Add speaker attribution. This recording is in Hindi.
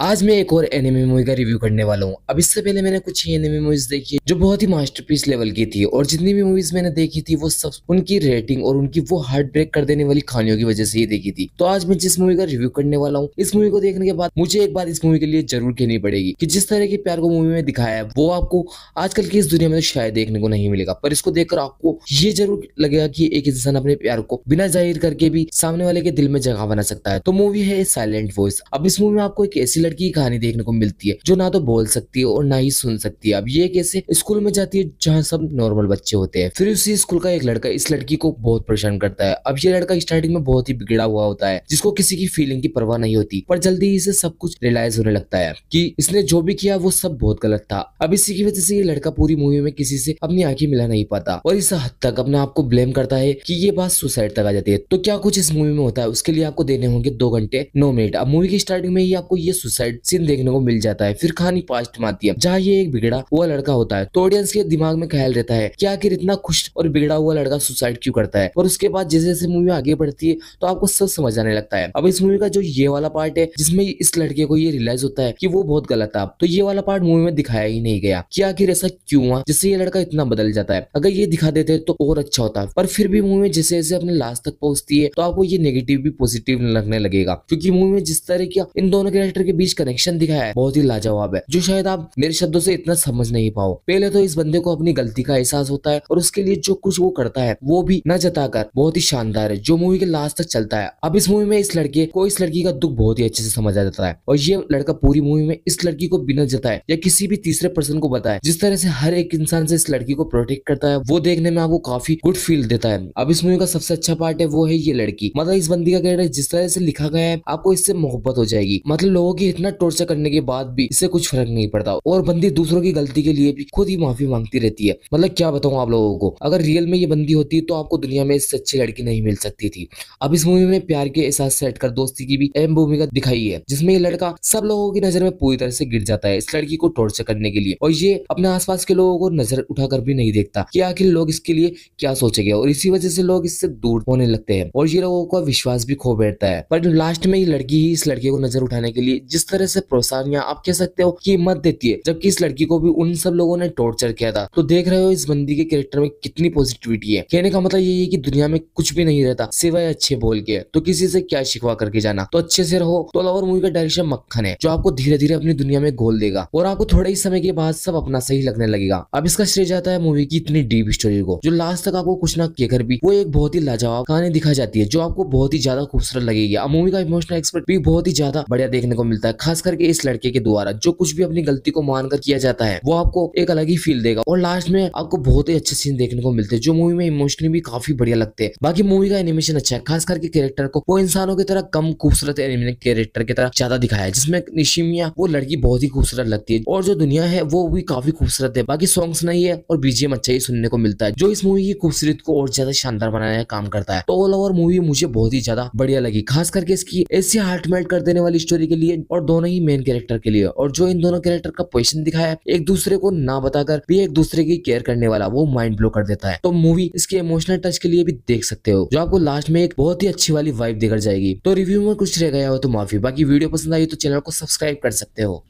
Speaker 1: आज मैं एक और एनिमी मूवी का रिव्यू करने वाला हूँ अब इससे पहले मैंने कुछ ही मूवीज देखी जो बहुत ही मास्टरपीस लेवल की थी और जितनी भी मूवीज मैंने देखी थी वो सब उनकी रेटिंग और उनकी वो हार्ट ब्रेक कर देने वाली खानियों की वजह से ही देखी थी तो आज मैं जिस मूवी का रिव्यू करने वाला हूँ इस मूवी को देखने के बाद मुझे एक बात इस मूवी के लिए जरूर कहनी पड़ेगी की जिस तरह के प्यार को मूवी में दिखाया है वो आपको आजकल की इस दुनिया में तो शायद देखने को नहीं मिलेगा पर इसको देखकर आपको ये जरूर लगेगा की एक इंसान अपने प्यार को बिना जाहिर करके भी सामने वाले के दिल में जगह बना सकता है तो मूवी है साइलेंट वॉइस अब इस मूवी में आपको एक ऐसी लड़की की कहानी देखने को मिलती है जो ना तो बोल सकती है और ना ही सुन सकती है अब ये कैसे स्कूल में जाती है जहाँ सब नॉर्मल बच्चे होते हैं फिर उसी स्कूल का एक लड़का इस लड़की को बहुत परेशान करता है अब ये लड़का स्टार्टिंग में बहुत ही बिगड़ा हुआ होता है जिसको किसी की फीलिंग की परवाह नहीं होती पर जल्दी इसे सब कुछ रियलाइज होने लगता है की इसने जो भी किया वो सब बहुत गलत था अब इसी की वजह से ये लड़का पूरी मूवी में किसी से अपनी आंखें मिला नहीं पाता और इस हद तक अपने आप को ब्लेम करता है कि ये बात सुसाइड तक आ जाती है तो क्या कुछ इस मूवी में होता है उसके लिए आपको देने होंगे दो घंटे नौ मिनट अब मूवी की स्टार्टिंग में ही आपको ये सुसाइड सुसाइड सीन देखने को मिल जाता है फिर कहानी पास्ट में आती है जहाँ ये एक बिगड़ा हुआ लड़का होता है तो ऑडियंस के दिमाग में ख्याल रहता है कि आखिर इतना खुश और बिगड़ा हुआ लड़का सुसाइड क्यों करता है और उसके बाद जैसे जैसे मूवी आगे बढ़ती है तो आपको सब समझ आने लगता है अब इस मूवी का जो ये वाला पार्ट है जिसमें इस लड़के को ये रियलाइज होता है की वो बहुत गलत था तो ये वाला पार्ट मूवी में दिखाया ही नहीं गया की आखिर ऐसा क्यूँ हुआ जिससे ये लड़का इतना बदल जाता है अगर ये दिखा देते तो और अच्छा होता पर फिर भी मूवी में जैसे जैसे अपने लास्ट तक पहुंचती है तो आपको ये नेगेटिव भी पॉजिटिव लगने लगेगा क्योंकि मूवी में जिस तरह की इन दोनों कैरेक्टर के बीच बीच कनेक्शन दिखाया है बहुत ही लाजवाब है जो शायद आप मेरे शब्दों से इतना समझ नहीं पाओ पहले तो इस बंदे को अपनी गलती का एहसास होता है और उसके लिए जो कुछ वो करता है वो भी न जताकर बहुत ही शानदार है जो मूवी के लास्ट तक चलता है अब इस मूवी में इस लड़के को इस लड़की का दुख बहुत ही अच्छे से समझा जाता है और ये लड़का पूरी मूवी में इस लड़की को बिना जताए या किसी भी तीसरे पर्सन को बताए जिस तरह से हर एक इंसान से इस लड़की को प्रोटेक्ट करता है वो देखने में आपको काफी गुड फील देता है अब इस मूवी का सबसे अच्छा पार्ट है वो है ये लड़की मतलब इस बंदी का कैरेक्टर जिस तरह से लिखा गया है आपको इससे मोहब्बत हो जाएगी मतलब लोगों की इतना टॉर्चर करने के बाद भी इसे कुछ फर्क नहीं पड़ता और बंदी दूसरों की गलती के लिए भी खुद ही माफी मांगती रहती है मतलब क्या बताऊँ आप लोगों को अगर रियल में ये बंदी होती तो आपको दुनिया में इससे अच्छी लड़की नहीं मिल सकती थी अब इस मूवी में प्यार के एहसास से हटकर दोस्ती की भी अहम भूमिका दिखाई है जिसमें ये लड़का सब लोगों की नजर में पूरी तरह से गिर जाता है इस लड़की को टॉर्चर करने के लिए और ये अपने आसपास के लोगों को नजर उठाकर भी नहीं देखता कि आखिर लोग इसके लिए क्या सोचेंगे और इसी वजह से लोग इससे दूर होने लगते हैं और ये लोगों का विश्वास भी खो बैठता है पर लास्ट में ये लड़की ही इस लड़के को नजर उठाने के लिए जिस तरह से प्रोत्साहन या आप कह सकते हो कि मत देती है जबकि इस लड़की को भी उन सब लोगों ने टॉर्चर किया था तो देख रहे हो इस बंदी के कैरेक्टर में कितनी पॉजिटिविटी है कहने का मतलब यही है कि दुनिया में कुछ भी नहीं रहता सिवाय अच्छे बोल के तो किसी से क्या शिकवा करके जाना तो अच्छे से रहो तो लवर मूवी का डायरेक्शन मक्खन है जो आपको धीरे धीरे अपनी दुनिया में घोल देगा और आपको थोड़े ही समय के बाद सब अपना सही लगने लगेगा अब इसका श्रेय जाता है मूवी की इतनी डीप स्टोरी को जो लास्ट तक आपको कुछ ना कहकर भी वो एक बहुत ही लाजवाब कहानी दिखा जाती है जो आपको बहुत ही ज्यादा खूबसूरत लगेगी मूवी का इमोशनल एक्सपर्ट भी बहुत ही ज्यादा बढ़िया देखने को मिलता है जाता है खास करके इस लड़के के द्वारा जो कुछ भी अपनी गलती को मानकर किया जाता है वो आपको एक अलग ही फील देगा और लास्ट में आपको बहुत ही अच्छे सीन देखने को मिलते हैं जो मूवी में इमोशनली भी काफी बढ़िया लगते हैं बाकी मूवी का एनिमेशन अच्छा है खास करके कैरेक्टर को वो इंसानों की तरह कम खूबसूरत कैरेक्टर की तरह ज्यादा दिखाया है जिसमें निशिमिया वो लड़की बहुत ही खूबसूरत लगती है और जो दुनिया है वो भी काफी खूबसूरत है बाकी सॉन्ग्स नहीं है और बीजेम अच्छा ही सुनने को मिलता है जो इस मूवी की खूबसूरत को और ज्यादा शानदार बनाने का काम करता है तो ऑल ओवर मूवी मुझे बहुत ही ज्यादा बढ़िया लगी खास करके इसकी ऐसी हार्ट मेल्ट कर देने वाली स्टोरी के लिए और और दोनों ही मेन कैरेक्टर के लिए और जो इन दोनों कैरेक्टर का पोजिशन दिखाया है एक दूसरे को ना बताकर भी एक दूसरे की केयर करने वाला वो माइंड ब्लो कर देता है तो मूवी इसके इमोशनल टच के लिए भी देख सकते हो जो आपको लास्ट में एक बहुत ही अच्छी वाली वाइब देकर जाएगी तो रिव्यू में कुछ रह गया हो तो माफी बाकी वीडियो पसंद आई तो चैनल को सब्सक्राइब कर सकते हो